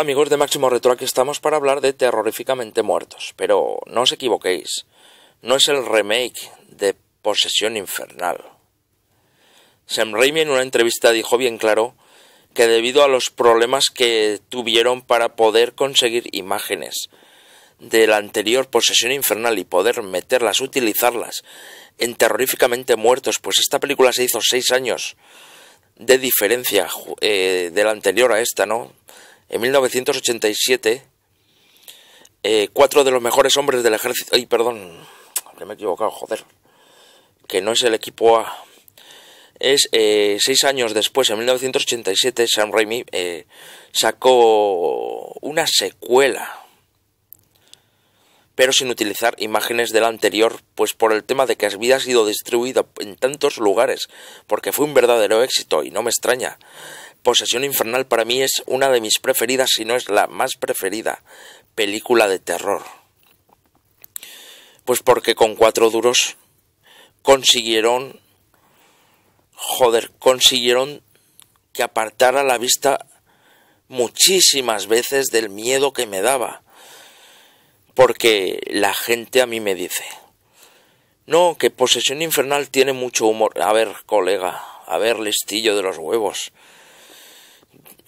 Amigos de Máximo Retro, aquí estamos para hablar de Terroríficamente Muertos, pero no os equivoquéis, no es el remake de Posesión Infernal. Sam Raimi en una entrevista dijo bien claro que debido a los problemas que tuvieron para poder conseguir imágenes de la anterior Posesión Infernal y poder meterlas, utilizarlas en Terroríficamente Muertos, pues esta película se hizo seis años de diferencia eh, de la anterior a esta, ¿no? En 1987, eh, cuatro de los mejores hombres del ejército... Ay, perdón, me he equivocado, joder. Que no es el equipo A. Es eh, seis años después, en 1987, Sam Raimi eh, sacó una secuela. Pero sin utilizar imágenes de la anterior, pues por el tema de que había sido distribuida en tantos lugares, porque fue un verdadero éxito y no me extraña. Posesión Infernal para mí es una de mis preferidas, si no es la más preferida, película de terror. Pues porque con cuatro duros consiguieron, joder, consiguieron que apartara la vista muchísimas veces del miedo que me daba. Porque la gente a mí me dice, no, que Posesión Infernal tiene mucho humor. A ver, colega, a ver, listillo de los huevos.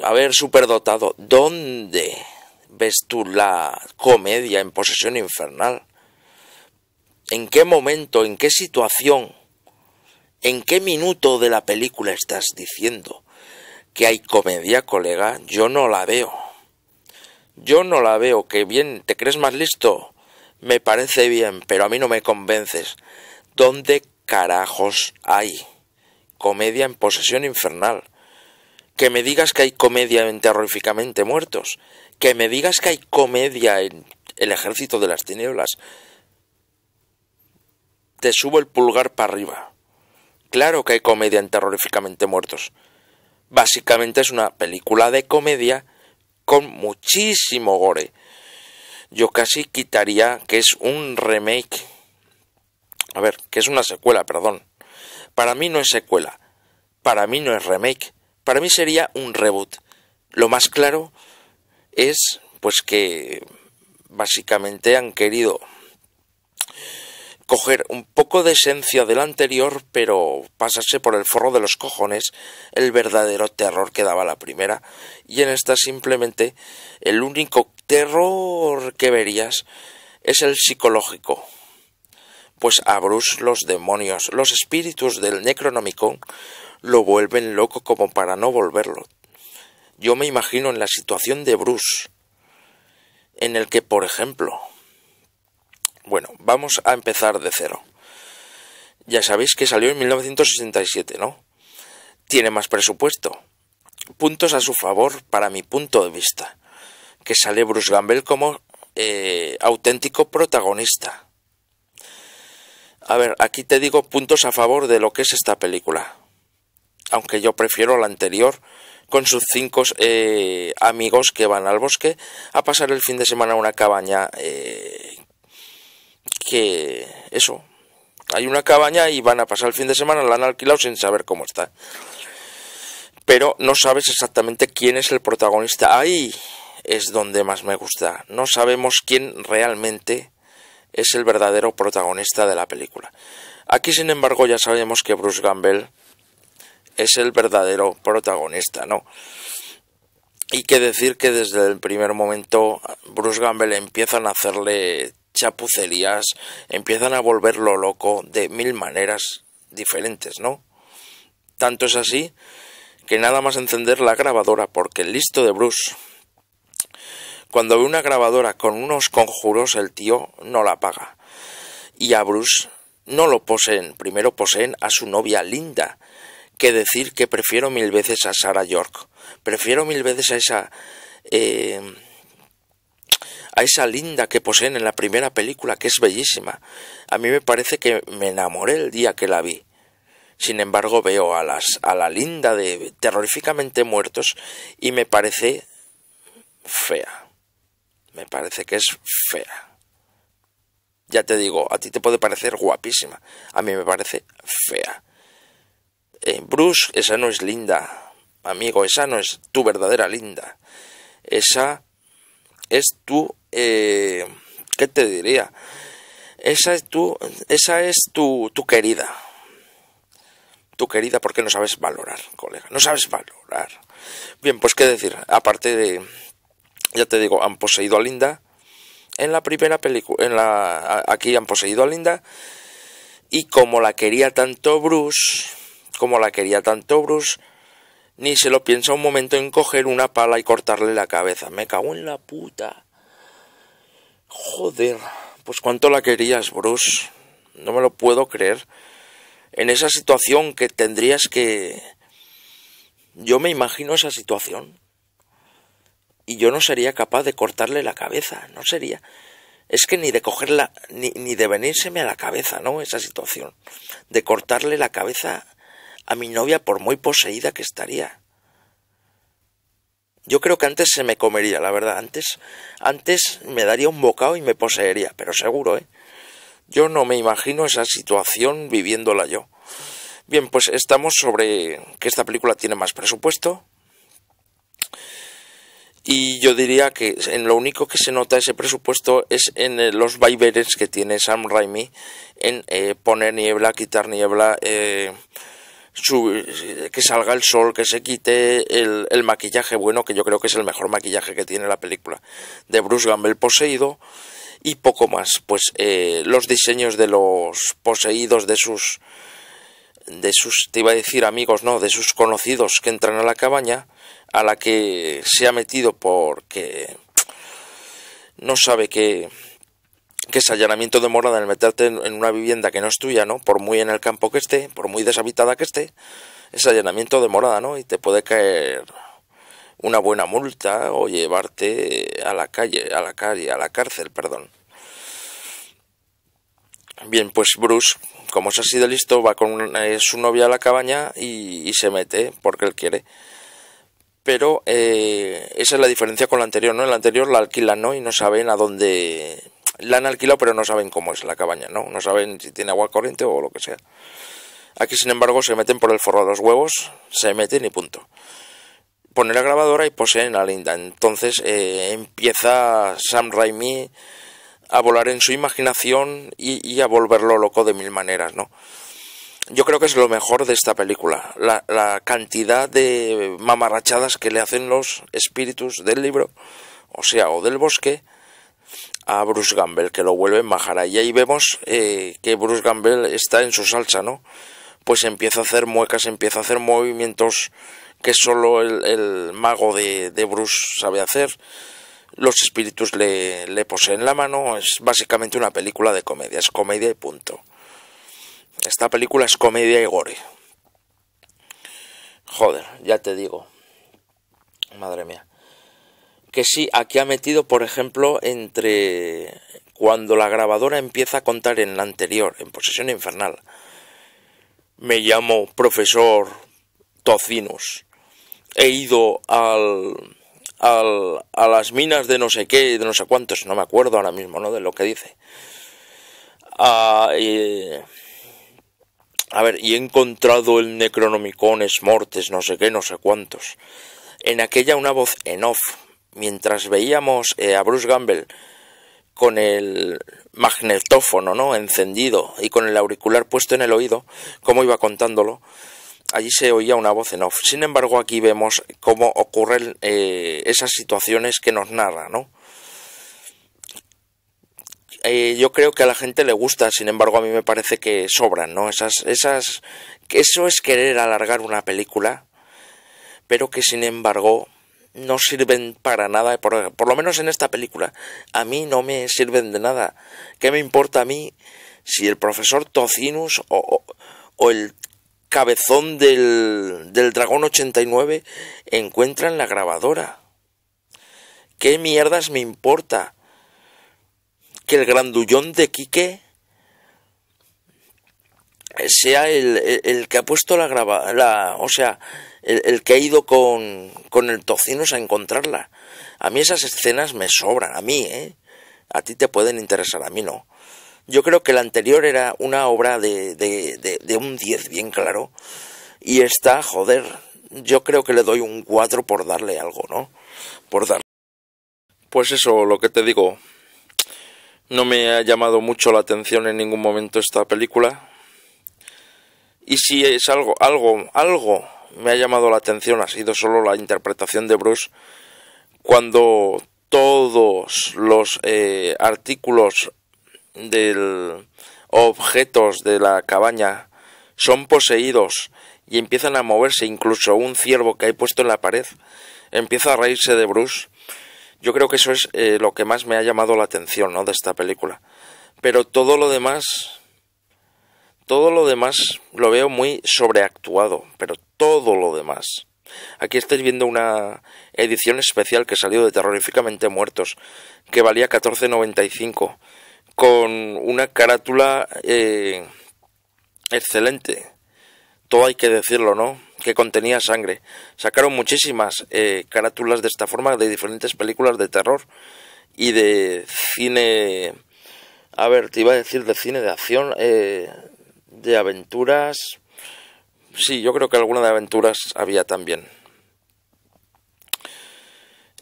A ver, superdotado, ¿dónde ves tú la comedia en posesión infernal? ¿En qué momento, en qué situación, en qué minuto de la película estás diciendo que hay comedia, colega? Yo no la veo. Yo no la veo, que bien, ¿te crees más listo? Me parece bien, pero a mí no me convences. ¿Dónde carajos hay comedia en posesión infernal? que me digas que hay comedia en Terroríficamente Muertos, que me digas que hay comedia en El Ejército de las Tinieblas. Te subo el pulgar para arriba. Claro que hay comedia en Terroríficamente Muertos. Básicamente es una película de comedia con muchísimo gore. Yo casi quitaría que es un remake. A ver, que es una secuela, perdón. Para mí no es secuela. Para mí no es remake para mí sería un reboot. Lo más claro es pues que básicamente han querido coger un poco de esencia del anterior, pero pasarse por el forro de los cojones el verdadero terror que daba la primera. Y en esta simplemente el único terror que verías es el psicológico pues a Bruce los demonios, los espíritus del Necronomicon lo vuelven loco como para no volverlo. Yo me imagino en la situación de Bruce, en el que, por ejemplo, bueno, vamos a empezar de cero. Ya sabéis que salió en 1967, ¿no? Tiene más presupuesto. Puntos a su favor para mi punto de vista. Que sale Bruce Gamble como eh, auténtico protagonista a ver, aquí te digo puntos a favor de lo que es esta película. Aunque yo prefiero la anterior, con sus cinco eh, amigos que van al bosque a pasar el fin de semana a una cabaña eh, que eso hay una cabaña y van a pasar el fin de semana la han alquilado sin saber cómo está pero no sabes exactamente quién es el protagonista ahí es donde más me gusta no sabemos quién realmente es el verdadero protagonista de la película. Aquí, sin embargo, ya sabemos que Bruce Gamble es el verdadero protagonista, ¿no? Y que decir que desde el primer momento Bruce Gamble empiezan a hacerle chapucerías, empiezan a volverlo loco de mil maneras diferentes, ¿no? Tanto es así que nada más encender la grabadora porque el listo de Bruce cuando ve una grabadora con unos conjuros, el tío no la paga. Y a Bruce no lo poseen, primero poseen a su novia Linda, que decir que prefiero mil veces a Sarah York. Prefiero mil veces a esa... Eh, a esa linda que poseen en la primera película, que es bellísima. A mí me parece que me enamoré el día que la vi. Sin embargo, veo a, las, a la linda de terroríficamente muertos y me parece fea me parece que es fea. Ya te digo, a ti te puede parecer guapísima, a mí me parece fea. Eh, Bruce, esa no es linda, amigo, esa no es tu verdadera linda. Esa es tu... Eh, ¿Qué te diría? Esa es tu, esa es tu, tu querida. Tu querida porque no sabes valorar, colega. No sabes valorar. Bien, pues qué decir. Aparte de ya te digo, han poseído a Linda. En la primera película, en la, aquí han poseído a Linda. Y como la quería tanto Bruce, como la quería tanto Bruce, ni se lo piensa un momento en coger una pala y cortarle la cabeza. Me cago en la puta. Joder, pues cuánto la querías, Bruce. No me lo puedo creer. En esa situación que tendrías que... Yo me imagino esa situación y yo no sería capaz de cortarle la cabeza, no sería. Es que ni de cogerla, ni, de venírseme a la cabeza, ¿no? Esa situación. De cortarle la cabeza a mi novia por muy poseída que estaría. Yo creo que antes se me comería, la verdad. Antes, antes me daría un bocado y me poseería, pero seguro, ¿eh? Yo no me imagino esa situación viviéndola yo. Bien, pues estamos sobre que esta película tiene más presupuesto, y yo diría que en lo único que se nota ese presupuesto es en eh, los vaiveres que tiene Sam Raimi en eh, poner niebla, quitar niebla, eh, que salga el sol, que se quite el, maquillaje bueno, que yo creo que es el mejor maquillaje que tiene la película, de Bruce Gamble poseído y poco más. Pues los diseños de los poseídos, de sus, de sus, te iba a decir amigos, no, de sus conocidos que entran a la cabaña a la que se ha metido porque no sabe que, que es allanamiento de morada el meterte en una vivienda que no es tuya, ¿no? Por muy en el campo que esté, por muy deshabitada que esté, es allanamiento de morada, ¿no? Y te puede caer una buena multa o llevarte a la calle, a la calle, a la cárcel, perdón. Bien, pues Bruce, como se ha sido listo, va con su novia a la cabaña y se mete porque él quiere pero eh, esa es la diferencia con la anterior, ¿no? En la anterior la alquilan, ¿no? Y no saben a dónde... La han alquilado, pero no saben cómo es la cabaña, ¿no? No saben si tiene agua corriente o lo que sea. Aquí, sin embargo, se meten por el forro de los huevos, se meten y punto. Ponen la grabadora y poseen a Linda. Entonces eh, empieza Sam Raimi a volar en su imaginación y a volverlo loco de mil maneras, ¿no? yo creo que es lo mejor de esta película, la, cantidad de mamarrachadas que le hacen los espíritus del libro, o sea, o del bosque, a Bruce Gamble, que lo vuelve en majara. Y ahí vemos eh, que Bruce Gamble está en su salsa, ¿no? Pues empieza a hacer muecas, empieza a hacer movimientos que solo el, mago de, Bruce sabe hacer. Los espíritus le, le poseen la mano. Es básicamente una película de comedia, es comedia y punto. Esta película es comedia y gore. Joder, ya te digo. Madre mía. Que sí, aquí ha metido, por ejemplo, entre cuando la grabadora empieza a contar en la anterior, en Posesión Infernal. Me llamo profesor Tocinus. He ido al, al, a las minas de no sé qué, de no sé cuántos, no me acuerdo ahora mismo, ¿no? De lo que dice. Ah, eh, a ver, y he encontrado el Necronomicon, Mortes, no sé qué, no sé cuántos. En aquella una voz en off, mientras veíamos eh, a Bruce Gamble con el magnetófono, ¿no? Encendido y con el auricular puesto en el oído, como iba contándolo, allí se oía una voz en off. Sin embargo, aquí vemos cómo ocurren eh, esas situaciones que nos narra, ¿no? Eh, yo creo que a la gente le gusta, sin embargo a mí me parece que sobran, ¿no? Esas, esas, eso es querer alargar una película, pero que sin embargo no sirven para nada, por, lo menos en esta película, a mí no me sirven de nada. ¿Qué me importa a mí si el profesor Tocinus o, o, el cabezón del, del dragón 89 encuentran la grabadora? ¿Qué mierdas me importa? que el grandullón de Quique sea el, que ha puesto la graba la, o sea, el, que ha ido con, con el tocinos a encontrarla. A mí esas escenas me sobran, a mí, ¿eh? A ti te pueden interesar, a mí no. Yo creo que la anterior era una obra de, de, de, un 10 bien claro. Y está joder, yo creo que le doy un 4 por darle algo, ¿no? Por darle. Pues eso, lo que te digo, no me ha llamado mucho la atención en ningún momento esta película. Y si es algo, algo, algo me ha llamado la atención ha sido solo la interpretación de Bruce cuando todos los eh, artículos del objetos de la cabaña son poseídos y empiezan a moverse, incluso un ciervo que hay puesto en la pared empieza a reírse de Bruce yo creo que eso es eh, lo que más me ha llamado la atención, ¿no? De esta película. Pero todo lo demás, todo lo demás lo veo muy sobreactuado, pero todo lo demás. Aquí estáis viendo una edición especial que salió de Terroríficamente Muertos, que valía 14.95, con una carátula eh, excelente. Todo hay que decirlo, ¿no? que contenía sangre. Sacaron muchísimas eh, carátulas de esta forma de diferentes películas de terror y de cine... A ver, te iba a decir de cine de acción, eh, de aventuras. Sí, yo creo que alguna de aventuras había también.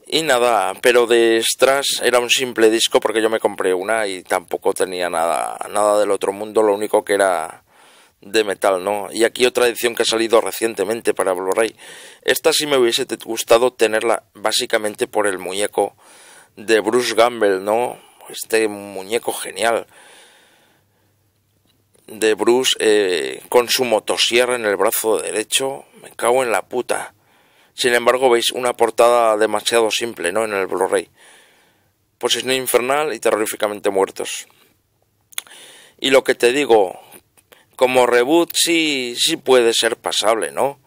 Y nada, pero de extras era un simple disco porque yo me compré una y tampoco tenía nada, nada del otro mundo, lo único que era de metal, ¿no? Y aquí otra edición que ha salido recientemente para Blu-ray. Esta sí me hubiese gustado tenerla básicamente por el muñeco de Bruce Gamble, ¿no? Este muñeco genial de Bruce eh, con su motosierra en el brazo derecho. Me cago en la puta. Sin embargo, veis una portada demasiado simple, ¿no? En el Blu-ray. Posesión infernal y terroríficamente muertos. Y lo que te digo, como reboot sí, sí puede ser pasable, ¿no?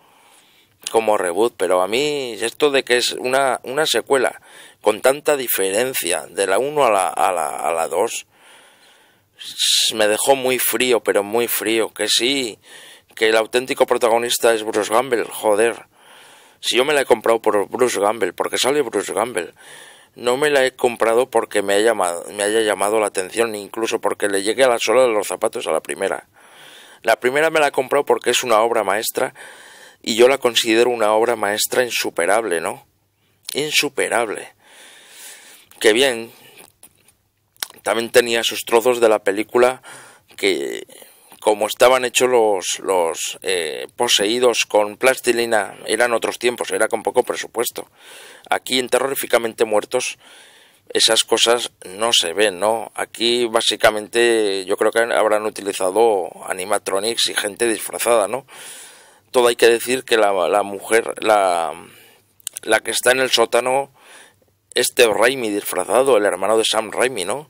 Como reboot, pero a mí esto de que es una, una secuela con tanta diferencia de la 1 a la, a la, a la 2 me dejó muy frío, pero muy frío, que sí, que el auténtico protagonista es Bruce Gamble, joder. Si yo me la he comprado por Bruce Gamble, porque sale Bruce Gamble, no me la he comprado porque me, me haya llamado la atención, incluso porque le llegué a la sola de los zapatos a la primera. La primera me la he comprado porque es una obra maestra y yo la considero una obra maestra insuperable, ¿no? Insuperable. Qué bien, también tenía sus trozos de la película que como estaban hechos los, los eh, poseídos con plastilina, eran otros tiempos, era con poco presupuesto. Aquí en Terroríficamente Muertos esas cosas no se ven, ¿no? Aquí básicamente yo creo que habrán utilizado animatronics y gente disfrazada, ¿no? Todo hay que decir que la, mujer, la, la que está en el sótano, Este Raimi disfrazado, el hermano de Sam Raimi, ¿no?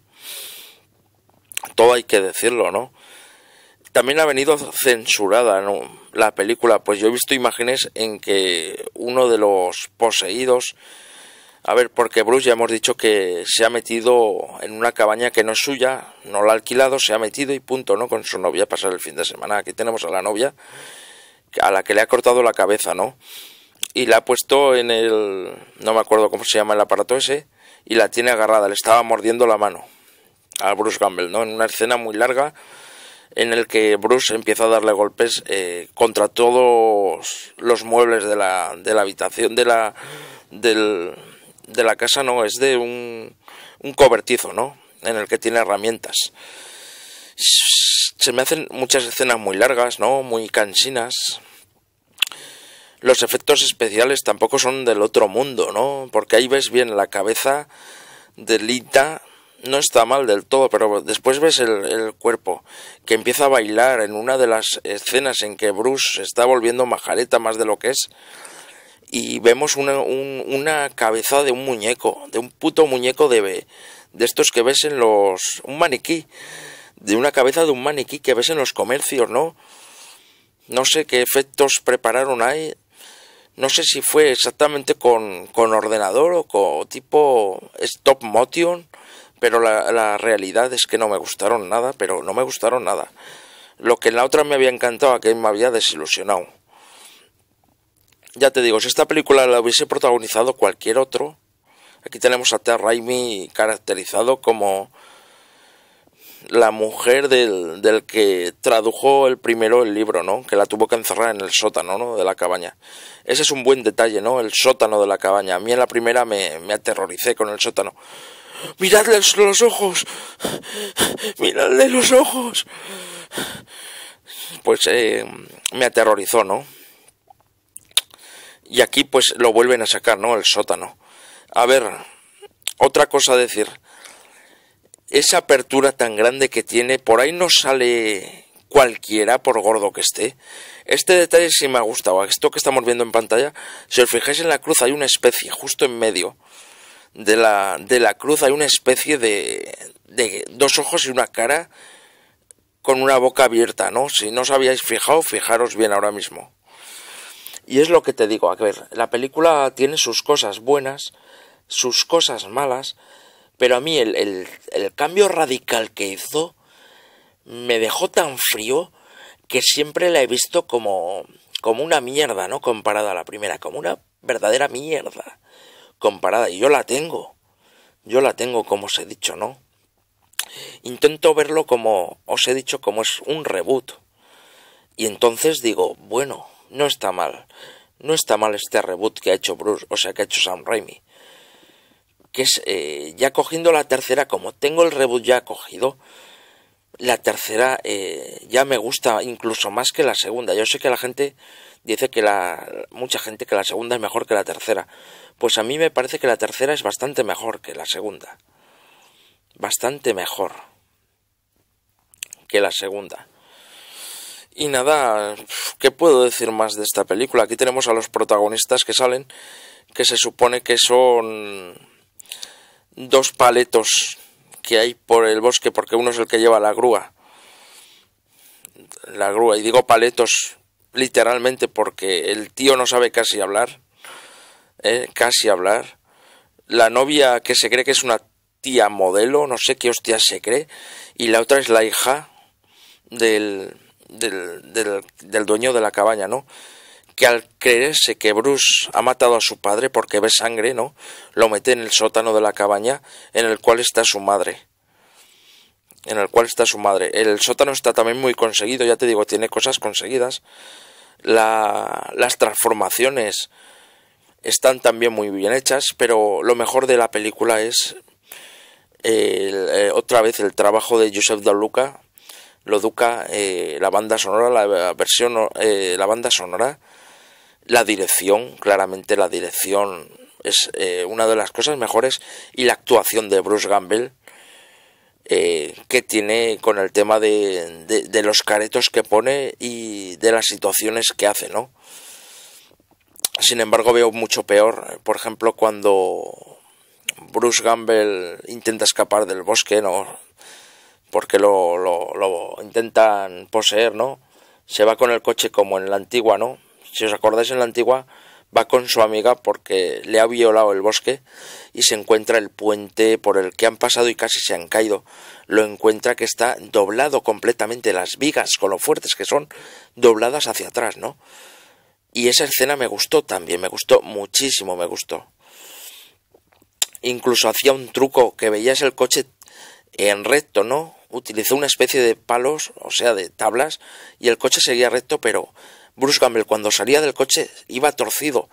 Todo hay que decirlo, ¿no? También ha venido censurada la película, pues yo he visto imágenes en que uno de los poseídos a ver, porque Bruce ya hemos dicho que se ha metido en una cabaña que no es suya, no la ha alquilado, se ha metido y punto, ¿no? Con su novia a pasar el fin de semana. Aquí tenemos a la novia a la que le ha cortado la cabeza, ¿no? Y la ha puesto en el... no me acuerdo cómo se llama el aparato ese, y la tiene agarrada, le estaba mordiendo la mano a Bruce Gamble, ¿no? En una escena muy larga en el que Bruce empieza a darle golpes eh, contra todos los muebles de la, de la habitación, de la... del de la casa no, es de un, cobertizo, ¿no? En el que tiene herramientas. Se me hacen muchas escenas muy largas, ¿no? Muy cansinas. Los efectos especiales tampoco son del otro mundo, ¿no? Porque ahí ves bien la cabeza de Lita. No está mal del todo, pero después ves el, el cuerpo que empieza a bailar en una de las escenas en que Bruce está volviendo majareta más de lo que es y vemos una, cabeza de un muñeco, de un puto muñeco de, de estos que ves en los... un maniquí, de una cabeza de un maniquí que ves en los comercios, ¿no? No sé qué efectos prepararon ahí, no sé si fue exactamente con, ordenador o con tipo stop motion, pero la, realidad es que no me gustaron nada, pero no me gustaron nada. Lo que en la otra me había encantado, que me había desilusionado ya te digo, si esta película la hubiese protagonizado cualquier otro, aquí tenemos a Terraimi Raimi caracterizado como la mujer del, del, que tradujo el primero el libro, ¿no? Que la tuvo que encerrar en el sótano, ¿no? De la cabaña. Ese es un buen detalle, ¿no? El sótano de la cabaña. A mí en la primera me, me aterroricé con el sótano. ¡Miradle los ojos! ¡Miradle los ojos! Pues eh, me aterrorizó, ¿no? Y aquí pues lo vuelven a sacar, ¿no? El sótano. A ver, otra cosa a decir. Esa apertura tan grande que tiene, por ahí no sale cualquiera, por gordo que esté. Este detalle sí me ha gustado. Esto que estamos viendo en pantalla, si os fijáis en la cruz hay una especie, justo en medio de la, de la cruz hay una especie de, de dos ojos y una cara con una boca abierta, ¿no? Si no os habíais fijado, fijaros bien ahora mismo. Y es lo que te digo, a ver, la película tiene sus cosas buenas, sus cosas malas, pero a mí el, el, cambio radical que hizo me dejó tan frío que siempre la he visto como, como una mierda, ¿no? Comparada a la primera, como una verdadera mierda. Comparada, y yo la tengo. Yo la tengo, como os he dicho, ¿no? Intento verlo como, os he dicho, como es un reboot. Y entonces digo, bueno, no está mal. No está mal este reboot que ha hecho Bruce, o sea, que ha hecho Sam Raimi. Que es eh, ya cogiendo la tercera, como tengo el reboot ya cogido, la tercera eh, ya me gusta incluso más que la segunda. Yo sé que la gente dice que la. mucha gente que la segunda es mejor que la tercera. Pues a mí me parece que la tercera es bastante mejor que la segunda. Bastante mejor que la segunda. Y nada, ¿qué puedo decir más de esta película? Aquí tenemos a los protagonistas que salen, que se supone que son dos paletos que hay por el bosque, porque uno es el que lleva la grúa. La grúa, y digo paletos literalmente porque el tío no sabe casi hablar. ¿eh? casi hablar. La novia que se cree que es una tía modelo, no sé qué hostia se cree. Y la otra es la hija del, del, del, dueño de la cabaña, ¿no? que al creerse que Bruce ha matado a su padre porque ve sangre, ¿no? Lo mete en el sótano de la cabaña en el cual está su madre. En el cual está su madre. El sótano está también muy conseguido, ya te digo, tiene cosas conseguidas. las transformaciones están también muy bien hechas, pero lo mejor de la película es eh, otra vez el trabajo de Joseph Daluca lo duca eh, la banda sonora, la versión, eh, la banda sonora, la dirección, claramente la dirección es eh, una de las cosas mejores y la actuación de Bruce Gamble que tiene con el tema de, de, los caretos que pone y de las situaciones que hace, ¿no? Sin embargo, veo mucho peor, por ejemplo, cuando Bruce Gamble intenta escapar del bosque, ¿no? porque lo, intentan poseer, ¿no? Se va con el coche como en la antigua, ¿no? Si os acordáis en la antigua, va con su amiga porque le ha violado el bosque y se encuentra el puente por el que han pasado y casi se han caído. Lo encuentra que está doblado completamente, las vigas, con lo fuertes que son, dobladas hacia atrás, ¿no? Y esa escena me gustó también, me gustó muchísimo, me gustó. Incluso hacía un truco que veías el coche en recto, ¿no? utilizó una especie de palos, o sea, de tablas, y el coche seguía recto, pero Bruce Campbell cuando salía del coche iba torcido.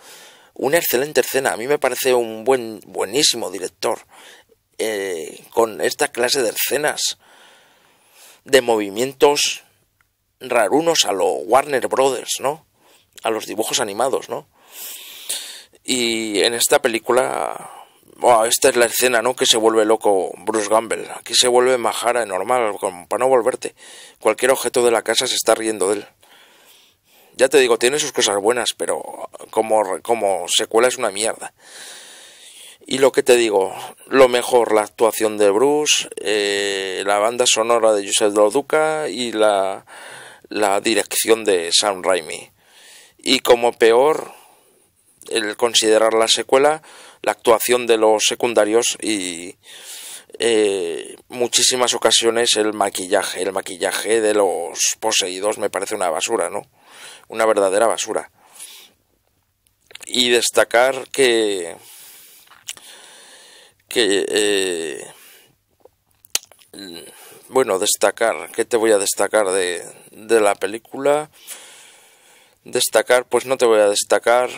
Una excelente escena, a mí me parece un buen, buenísimo director eh, con esta clase de escenas de movimientos rarunos a los Warner Brothers, ¿no? A los dibujos animados, ¿no? Y en esta película esta es la escena, ¿no? Que se vuelve loco Bruce Gamble. Aquí se vuelve majara normal, para no volverte. Cualquier objeto de la casa se está riendo de él. Ya te digo, tiene sus cosas buenas, pero como, como secuela es una mierda. Y lo que te digo, lo mejor, la actuación de Bruce, eh, la banda sonora de Joseph Duca y la, la dirección de Sam Raimi. Y como peor, el considerar la secuela, la actuación de los secundarios y eh, muchísimas ocasiones el maquillaje. El maquillaje de los poseídos me parece una basura, ¿no? Una verdadera basura. Y destacar que... que... Eh, bueno, destacar, ¿qué te voy a destacar de, de la película? Destacar, pues no te voy a destacar,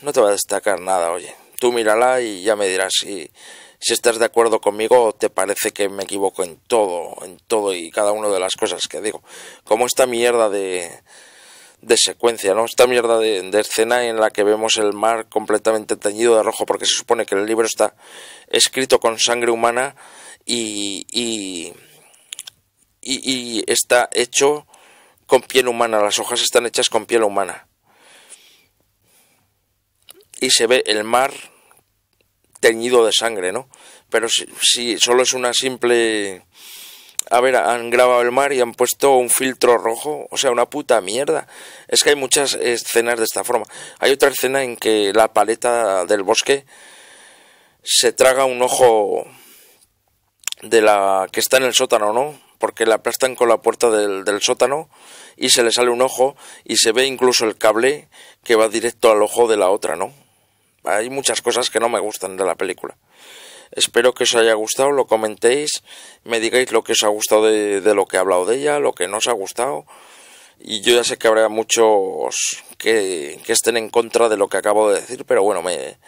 no te voy a destacar nada, oye tú mírala y ya me dirás si, si estás de acuerdo conmigo o te parece que me equivoco en todo, en todo y cada una de las cosas que digo. Como esta mierda de, de secuencia, ¿no? Esta mierda de, escena en la que vemos el mar completamente teñido de rojo, porque se supone que el libro está escrito con sangre humana y, y está hecho con piel humana, las hojas están hechas con piel humana y se ve el mar teñido de sangre, ¿no? Pero si, solo es una simple... A ver, han grabado el mar y han puesto un filtro rojo, o sea, una puta mierda. Es que hay muchas escenas de esta forma. Hay otra escena en que la paleta del bosque se traga un ojo de la que está en el sótano, ¿no? Porque la aplastan con la puerta del, del, sótano y se le sale un ojo y se ve incluso el cable que va directo al ojo de la otra, ¿no? hay muchas cosas que no me gustan de la película. Espero que os haya gustado, lo comentéis, me digáis lo que os ha gustado de, lo que he hablado de ella, lo que no os ha gustado. Y yo ya sé que habrá muchos que, estén en contra de lo que acabo de decir, pero bueno, me,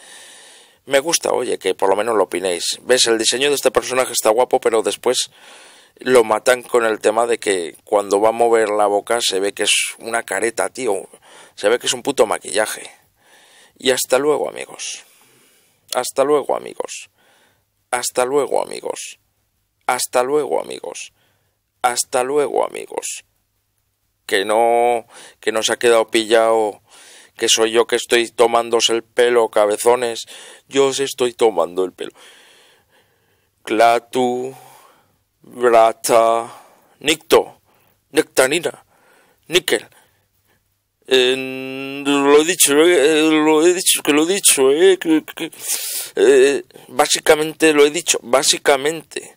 me gusta, oye, que por lo menos lo opinéis. Ves, el diseño de este personaje está guapo, pero después lo matan con el tema de que cuando va a mover la boca se ve que es una careta, tío. Se ve que es un puto maquillaje. Y hasta luego amigos. Hasta luego amigos. Hasta luego amigos. Hasta luego amigos. Hasta luego amigos. Que no, que nos ha quedado pillado que soy yo que estoy tomándose el pelo, cabezones. Yo os estoy tomando el pelo. Clatu, brata, nicto, nectanina, níquel lo he dicho, eh, lo he dicho, que lo he dicho, eh, eh, básicamente lo he dicho, básicamente.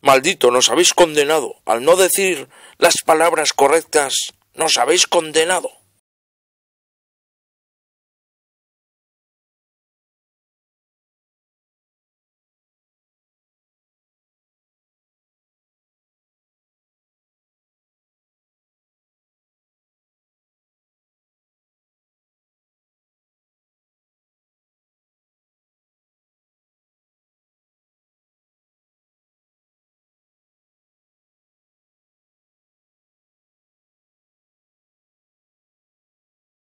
Maldito, nos habéis condenado. Al no decir las palabras correctas, nos habéis condenado.